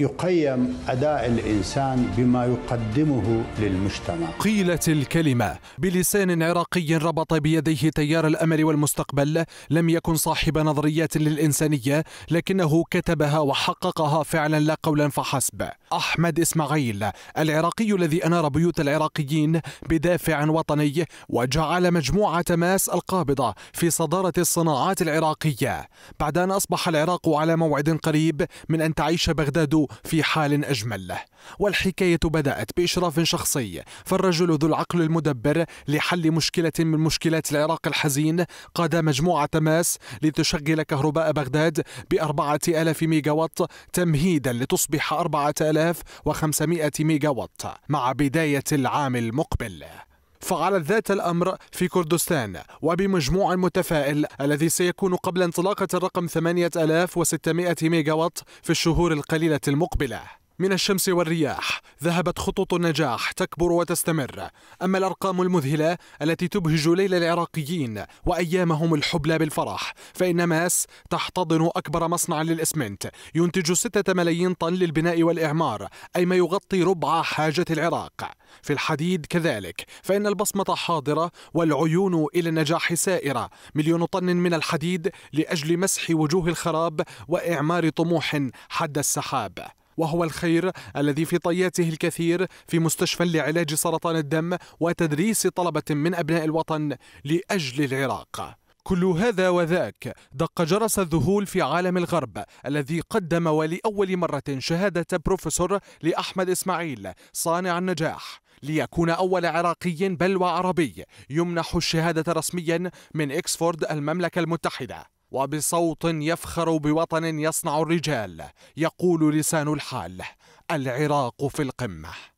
يقيم اداء الانسان بما يقدمه للمجتمع. قيلت الكلمه بلسان عراقي ربط بيديه تيار الامل والمستقبل، لم يكن صاحب نظريات للانسانيه، لكنه كتبها وحققها فعلا لا قولا فحسب. أحمد إسماعيل العراقي الذي أنار بيوت العراقيين بدافع وطني وجعل مجموعة ماس القابضة في صدارة الصناعات العراقية بعد أن أصبح العراق على موعد قريب من أن تعيش بغداد في حال أجمل والحكاية بدأت بإشراف شخصي فالرجل ذو العقل المدبر لحل مشكلة من مشكلات العراق الحزين قاد مجموعة ماس لتشغل كهرباء بغداد بأربعة ألاف ميجاوات تمهيدا لتصبح أربعة ألاف وخمسمائة ميجاوات مع بداية العام المقبل فعل ذات الأمر في كردستان وبمجموع متفائل الذي سيكون قبل انطلاقة الرقم 8600 ميجاوات في الشهور القليلة المقبلة من الشمس والرياح ذهبت خطوط النجاح تكبر وتستمر أما الأرقام المذهلة التي تبهج ليل العراقيين وأيامهم الحبلى بالفرح فإن ماس تحتضن أكبر مصنع للإسمنت ينتج 6 ملايين طن للبناء والإعمار أي ما يغطي ربع حاجة العراق في الحديد كذلك فإن البصمة حاضرة والعيون إلى النجاح سائرة مليون طن من الحديد لأجل مسح وجوه الخراب وإعمار طموح حد السحاب وهو الخير الذي في طياته الكثير في مستشفى لعلاج سرطان الدم وتدريس طلبة من أبناء الوطن لأجل العراق كل هذا وذاك دق جرس الذهول في عالم الغرب الذي قدم ولأول مرة شهادة بروفيسور لأحمد إسماعيل صانع النجاح ليكون أول عراقي بل وعربي يمنح الشهادة رسميا من إكسفورد المملكة المتحدة وبصوت يفخر بوطن يصنع الرجال يقول لسان الحال العراق في القمه